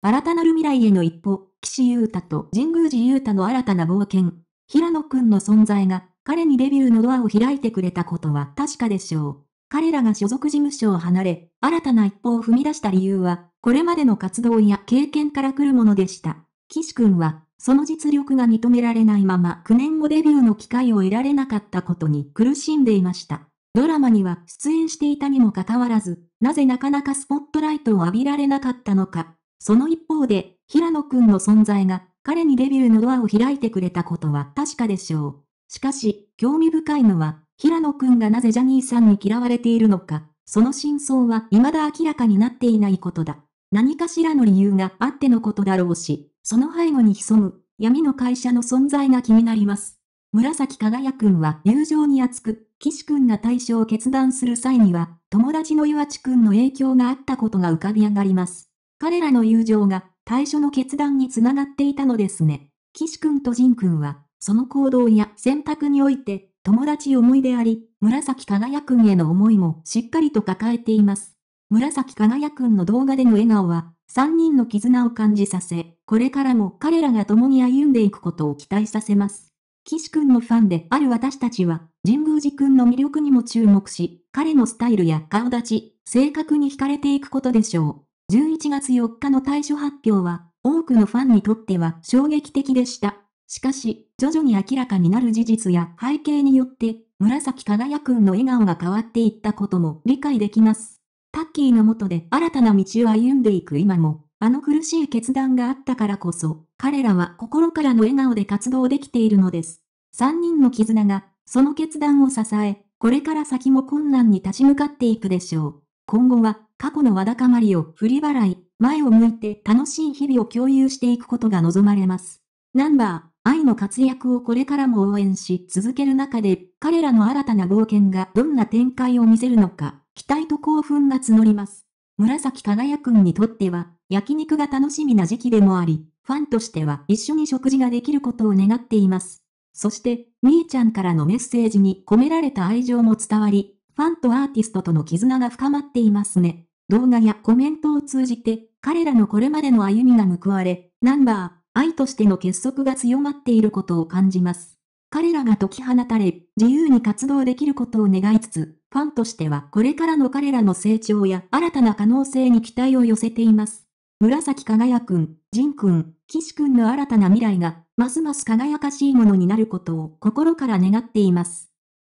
新たなる未来への一歩、岸優太と神宮寺優太の新たな冒険。平野くんの存在が彼にデビューのドアを開いてくれたことは確かでしょう。彼らが所属事務所を離れ、新たな一歩を踏み出した理由は、これまでの活動や経験から来るものでした。岸くんは、その実力が認められないまま9年後デビューの機会を得られなかったことに苦しんでいました。ドラマには出演していたにもかかわらず、なぜなかなかスポットライトを浴びられなかったのか。その一方で、平野くんの存在が彼にデビューのドアを開いてくれたことは確かでしょう。しかし、興味深いのは、平野くんがなぜジャニーさんに嫌われているのか、その真相は未だ明らかになっていないことだ。何かしらの理由があってのことだろうし、その背後に潜む闇の会社の存在が気になります。紫輝くんは友情に厚く、岸くんが対象を決断する際には、友達の岩地くんの影響があったことが浮かび上がります。彼らの友情が対処の決断につながっていたのですね。岸くんと仁んは、その行動や選択において、友達思いであり、紫輝くんへの思いもしっかりと抱えています。紫輝くんの動画での笑顔は、3人の絆を感じさせ、これからも彼らが共に歩んでいくことを期待させます。岸くんのファンである私たちは、神宮寺くんの魅力にも注目し、彼のスタイルや顔立ち、性格に惹かれていくことでしょう。11月4日の退所発表は、多くのファンにとっては衝撃的でした。しかし、徐々に明らかになる事実や背景によって、紫輝くんの笑顔が変わっていったことも理解できます。タッキーの下で新たな道を歩んでいく今も、あの苦しい決断があったからこそ、彼らは心からの笑顔で活動できているのです。3人の絆が、その決断を支え、これから先も困難に立ち向かっていくでしょう。今後は、過去のわだかまりを振り払い、前を向いて楽しい日々を共有していくことが望まれます。ナンバー、愛の活躍をこれからも応援し続ける中で、彼らの新たな冒険がどんな展開を見せるのか、期待と興奮が募ります。紫輝くんにとっては、焼肉が楽しみな時期でもあり、ファンとしては一緒に食事ができることを願っています。そして、みーちゃんからのメッセージに込められた愛情も伝わり、ファンとアーティストとの絆が深まっていますね。動画やコメントを通じて、彼らのこれまでの歩みが報われ、ナンバー、愛としての結束が強まっていることを感じます。彼らが解き放たれ、自由に活動できることを願いつつ、ファンとしてはこれからの彼らの成長や新たな可能性に期待を寄せています。紫輝くん、仁くん、岸くんの新たな未来が、ますます輝かしいものになることを心から願っています。